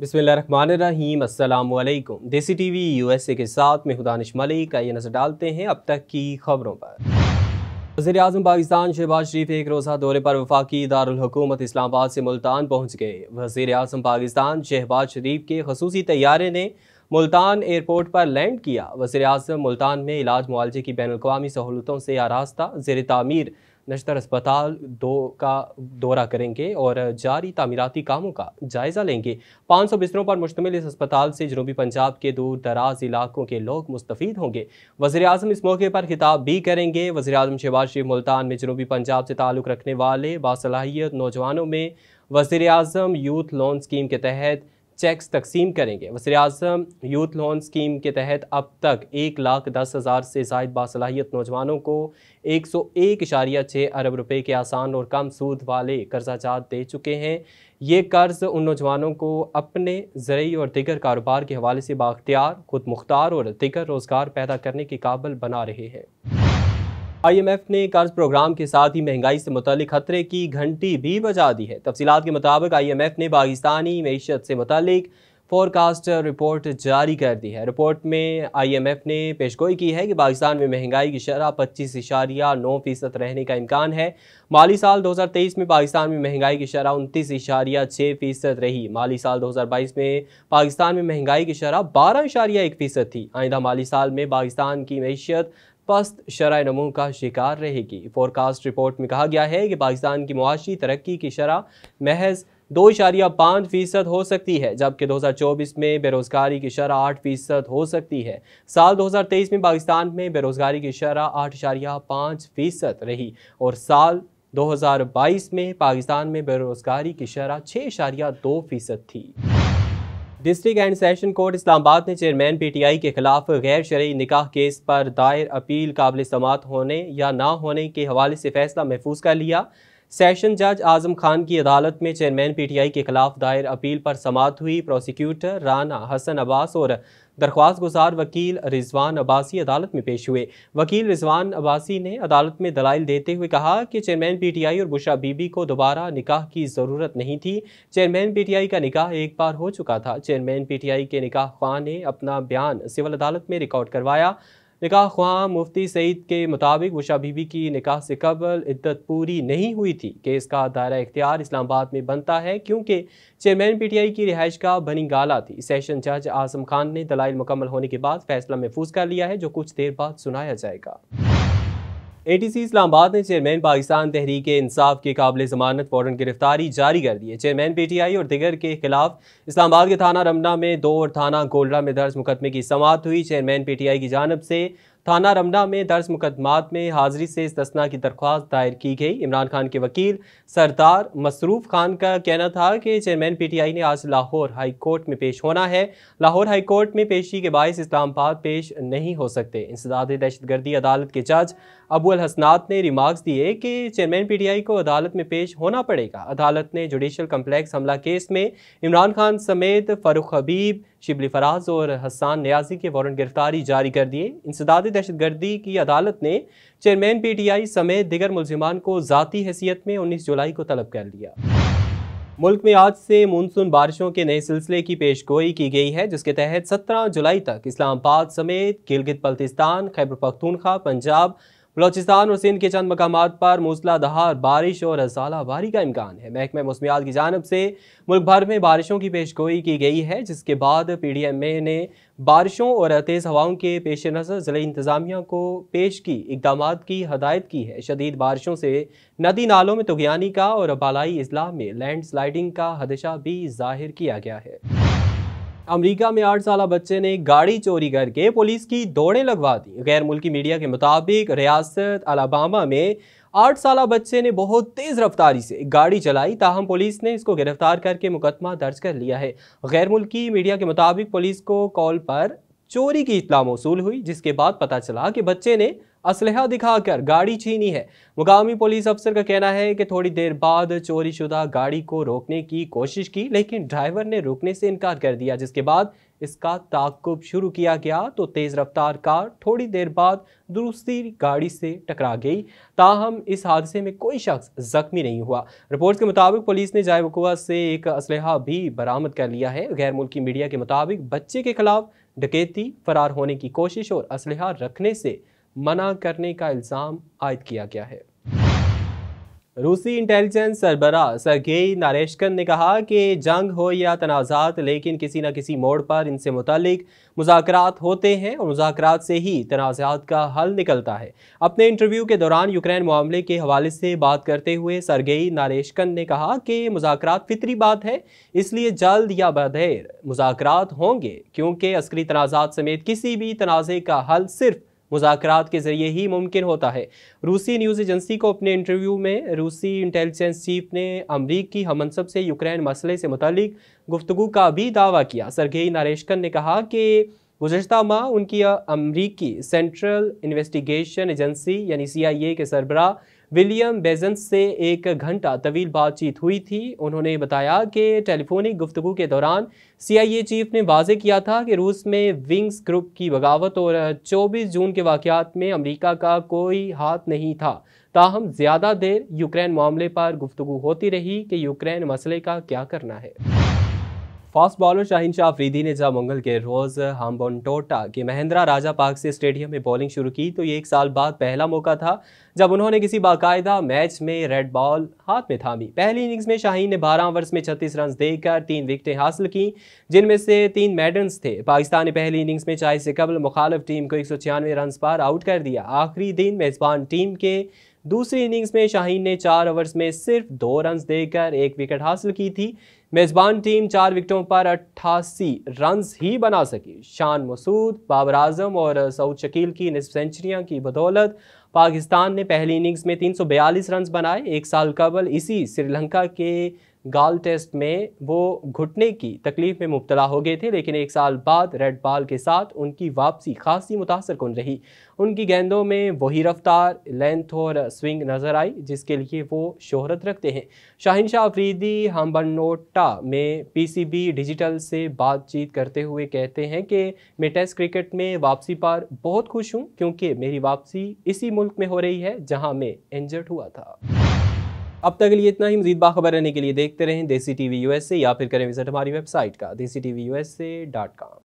बिसमीम अल्लाम Desi T V U S A के साथ मैं हुदानिश मलिक का ये नज़र डालते हैं अब तक की खबरों पर वजी अजम पाकिस्तान शहबाज शरीफ एक रोज़ा दौरे पर वफाकी दारकूमत इस्लामाबाद से मुल्तान पहुँच गए वज़ी अजम पाकिस्तान शहबाज शरीफ के खसूसी तैयारे ने मुल्तान एयरपोर्ट पर लैंड किया वजी अजम मुल्तान में इलाज मुआलजे की बैन अवी सहूलतों से आरास्ता जेर तामीर नशतर अस्पताल दो का दौरा करेंगे और जारी तमीराती कामों का जायजा लेंगे 500 बिस्तरों पर मुश्तमिल इस अस्पताल से जनूबी पंजाब के दूर दराज इलाकों के लोग मुस्तफ़ होंगे वजी अजम इस मौके पर खिताब भी करेंगे वजी अजम शहबाज शरीफ मुल्तान में जनूबी पंजाब से ताल्लुक़ रखने वाले बासलाहियत नौजवानों में वजी अजम यूथ लोन स्कीम के तहत चेक्स तकसीम करेंगे वजे अजम यूथ लोन स्कीम के तहत अब तक एक लाख दस हज़ार से जायद बासलाहियत नौजवानों को एक सौ एक इशारिया छः अरब रुपये के आसान और कम सूद वाले कर्जा जात दे चुके हैं ये कर्ज़ उन नौजवानों को अपने ज़रिए और दिगर कारोबार के हवाले से बाख्तियार खुद मुख्तार और दिगर रोज़गार पैदा करने के काबल बना रहे हैं आईएमएफ ने कर्ज प्रोग्राम के साथ ही महंगाई से मुतल खतरे की घंटी भी बजा दी है तफसीत के मुताबिक आईएमएफ ने पाकिस्तानी मीशत से मुतल फोरकास्ट रिपोर्ट जारी कर दी है रिपोर्ट में आईएमएफ ने पेशगोई की है कि पाकिस्तान में महंगाई की शरह पच्चीस इशारिया नौ फीसद रहने का इम्कान है माली साल 2023 में पाकिस्तान में महंगाई की शरह उनतीस इशारिया छः फीसद रही माली साल 2022 में पाकिस्तान में महंगाई की शरह बारह इशारिया एक फीसद थी आइंदा माली साल में पाकिस्तान की मीशत पस्त शरह नमू का शिकार रहेगी फोरकास्ट रिपोर्ट में कहा गया है कि पाकिस्तान की मुआशी तरक्की की शरह महज दो इशारिया पाँच फीसद हो सकती है जबकि 2024 में बेरोज़गारी की शरह आठ फीसद हो सकती है साल 2023 में पाकिस्तान में बेरोज़गारी की शरह आठ इशारिया पाँच फीसद रही और साल 2022 में पाकिस्तान में बेरोज़गारी की शरह छः इशारिया दो फीसद थी district and session court Islamabad ने चेयरमैन पीटीआई के खिलाफ गैर शरय निकाह केस पर दायर अपील काबिल समात होने या ना होने के हवाले से फैसला महफूज कर लिया सेशन जज आजम खान की अदालत में चेयरमैन पीटीआई के खिलाफ दायर अपील पर समात हुई प्रोसिक्यूटर राना हसन अब्बास और दरख्वास्त गुजार वकील रिजवान अब्बासी अदालत में पेश हुए वकील रिजवान अब्बासी ने अदालत में दलाइल देते हुए कहा कि चेयरमैन पीटीआई और बुशा बीबी को दोबारा निकाह की ज़रूरत नहीं थी चेयरमैन पीटीआई का निकाह एक बार हो चुका था चेयरमैन पीटीआई के निकाह खान ने अपना बयान सिविल अदालत में रिकॉर्ड करवाया निकाह ख्वाह मुफ्ती सईद के मुताबिक उषा बीबी की निकाह से कबल इद्दत पूरी नहीं हुई थी केस का दायरा इख्तियार इस्लामाबाद में बनता है क्योंकि चेयरमैन पी टी आई की रिहाइश का बनी गाला थी सेशन जज आजम खान ने दलाइल मुकम्मल होने के बाद फैसला महफूज कर लिया है जो कुछ देर बाद सुनाया जाएगा ए टी सी इस्लामाबाद ने चेयरमैन पाकिस्तान तहरीक इंसाफ के काबिल जमानत वारंट गिरफ्तारी जारी कर दी है चेयरमैन आई और दिगर के खिलाफ इस्लामाबाद के थाना रमना में दो और थाना गोलरा में दर्ज मुकदमे की समात हुई चेयरमैन पी टी आई की जानब से थाना रमना में दर्ज मुकदमात में हाजिरी से इस्तना की दरख्वास्त दायर की गई इमरान खान के वकील सरदार मसरूफ खान का कहना था कि चेयरमैन पीटीआई ने आज लाहौर हाई कोर्ट में पेश होना है लाहौर हाई कोर्ट में पेशी के बायस इस्लामाबाद पेश नहीं हो सकते इंसदाद दहशतगर्दी अदालत के जज अबू अल हसनात ने रिमार्क्स दिए कि चेयरमैन पीटीआई को अदालत में पेश होना पड़ेगा अदालत ने जुडिशल कम्प्लेक्स हमला केस में इमरान खान समेत फरूख हबीब शिबली फराज और हसान न्याजी के वारंट गिरफ्तारी जारी कर दिए इंसदादी दहशत गर्दी की अदालत ने चेयरमैन पी टी आई समेत दिगर मुलजमान को जतीी हैसियत में उन्नीस जुलाई को तलब कर लिया मुल्क में आज से मानसून बारिशों के नए सिलसिले की पेश गोई की गई है जिसके तहत 17 जुलाई तक इस्लामाबाद समेत गिलगित बल्तिस्तान खैबर पख्तूनखा पंजाब बलोचिस्तान और सिंध के चंद मकाम पर मूसलाधार बारिश और रसालाबारी का इम्कान है महकमे मौसमियात की जानब से मुल्क भर में बारिशों की पेशगोई की गई है जिसके बाद पी डी एम ए ने बारिशों और तेज़ हवाओं के पेश नज़र ज़िले इंतज़ामिया को पेश की इकदाम की हदायत की है शदीद बारिशों से नदी नालों में तुगयानी का और बालाई अजला में लैंड स्लाइडिंग का हदशा भी जाहिर किया गया है अमेरिका में आठ साल बच्चे ने गाड़ी चोरी करके पुलिस की दौड़ें लगवा दी गैर मुल्की मीडिया के मुताबिक रियासत अलाबामा में आठ साल बच्चे ने बहुत तेज़ रफ्तारी से गाड़ी चलाई ताहम पुलिस ने इसको गिरफ्तार करके मुकदमा दर्ज कर लिया है गैर मुल्की मीडिया के मुताबिक पुलिस को कॉल पर चोरी की इतला मौसू हुई जिसके बाद पता चला कि बच्चे ने असलहा दिखाकर गाड़ी छीनी है मुकामी पुलिस अफसर का कहना है कि थोड़ी देर बाद चोरीशुदा गाड़ी को रोकने की कोशिश की लेकिन ड्राइवर ने रोकने से इनकार कर दिया जिसके बाद इसका ताकुब शुरू किया गया तो तेज़ रफ्तार कार थोड़ी देर बाद दूसरी गाड़ी से टकरा गई ताहम इस हादसे में कोई शख्स ज़ख्मी नहीं हुआ रिपोर्ट के मुताबिक पुलिस ने जायबकुआ से एक असलहा भी बरामद कर लिया है गैर मुल्की मीडिया के मुताबिक बच्चे के खिलाफ डकैती फरार होने की कोशिश और असलहा रखने से मना करने का इल्ज़ाम आयद किया गया है रूसी इंटेलिजेंस सरबरा सरगेई नारेशकन ने कहा कि जंग हो या तनाज़ात लेकिन किसी न किसी मोड़ पर इनसे मुतलिक मुजाकर होते हैं और मुजाकर से ही तनाज़ात का हल निकलता है अपने इंटरव्यू के दौरान यूक्रेन मामले के हवाले से बात करते हुए सरगेई नारेशकन ने कहा कि मुजाकर फितरी बात है इसलिए जल्द या बधेर मुजाकर होंगे क्योंकि अस्करी तनाज़ात समेत किसी भी तनाज़े का हल सिर्फ मुजाकर के ज़रिए ही मुमकिन होता है रूसी न्यूज़ एजेंसी को अपने इंटरव्यू में रूसी इंटेलिजेंस चीफ ने अमरीक की हमनसब से यूक्रेन मसले से मुतलिक गुफ्तु का भी दावा किया सरगेई नारेशकन ने कहा कि गुजशत माह उनकी अमरीकी सेंट्रल इन्वेस्टिगेशन एजेंसी यानी सी आई ए के सरबराह विलियम बेजेंस से एक घंटा तवील बातचीत हुई थी उन्होंने बताया कि टेलीफोनिक गुफ्तु के दौरान सी चीफ ने वाजे किया था कि रूस में विंग्स ग्रुप की बगावत और 24 जून के वाक़ात में अमेरिका का कोई हाथ नहीं था ताहम ज़्यादा देर यूक्रेन मामले पर गुफ्तु होती रही कि यूक्रेन मसले का क्या करना है फास्ट बॉलर शाहिन शाह अफरीदी ने जब मंगल के रोज हाम्बोनटोटा के Mahinda Rajapaksa stadium में बॉलिंग शुरू की तो ये एक साल बाद पहला मौका था जब उन्होंने किसी बाकायदा मैच में रेड बॉल हाथ में थामी पहली इनिंग्स में शाहीन ने 12 ओवर्स में 36 रन देकर तीन विकटें हासिल की जिनमें से तीन मेडल्स थे पाकिस्तान ने पहली इनिंग्स में चाय से कबल मुखालफ टीम को एक रन पर आउट कर दिया आखिरी दिन मेजबान टीम के दूसरी इनिंग्स में शाहीन ने चार ओवर्स में सिर्फ दो रन देकर एक विकेट हासिल की थी मेज़बान टीम चार विकेटों पर अट्ठासी रन ही बना सकी शान मसूद बाबर आजम और सऊद शकील की निसफ सेंचुरियाँ की बदौलत पाकिस्तान ने पहली इनिंग्स में 342 रन बनाए एक साल कबल इसी श्रीलंका के गाल टेस्ट में वो घुटने की तकलीफ में मुबतला हो गए थे लेकिन एक साल बाद रेड बाल के साथ उनकी वापसी खासी मुतासर कन रही उनकी गेंदों में वही रफ्तार लेंथ और स्विंग नज़र आई जिसके लिए वो शोहरत रखते हैं शाहिन शाह अफरीदी हम्बनोटा में पीसीबी डिजिटल से बातचीत करते हुए कहते हैं कि मैं टेस्ट क्रिकेट में वापसी पर बहुत खुश हूँ क्योंकि मेरी वापसी इसी मुल्क में हो रही है जहाँ मैं इंजर्ड हुआ था अब तक के लिए इतना ही मजीद बाखबर रहने के लिए देखते रहें देसी एस ए या फिर करें विजिट हमारी वेबसाइट का Desi T V U S A dot com